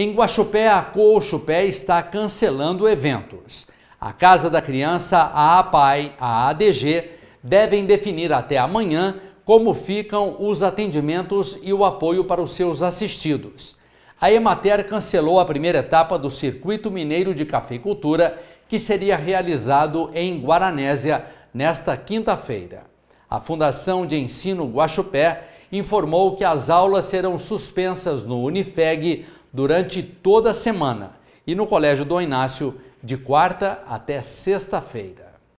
Em Guaxupé, a Coxupé está cancelando eventos. A Casa da Criança, a APAI, a ADG devem definir até amanhã como ficam os atendimentos e o apoio para os seus assistidos. A Emater cancelou a primeira etapa do Circuito Mineiro de Cafeicultura, que seria realizado em Guaranésia nesta quinta-feira. A Fundação de Ensino Guaxupé informou que as aulas serão suspensas no Unifeg durante toda a semana e no Colégio Dom Inácio de quarta até sexta-feira.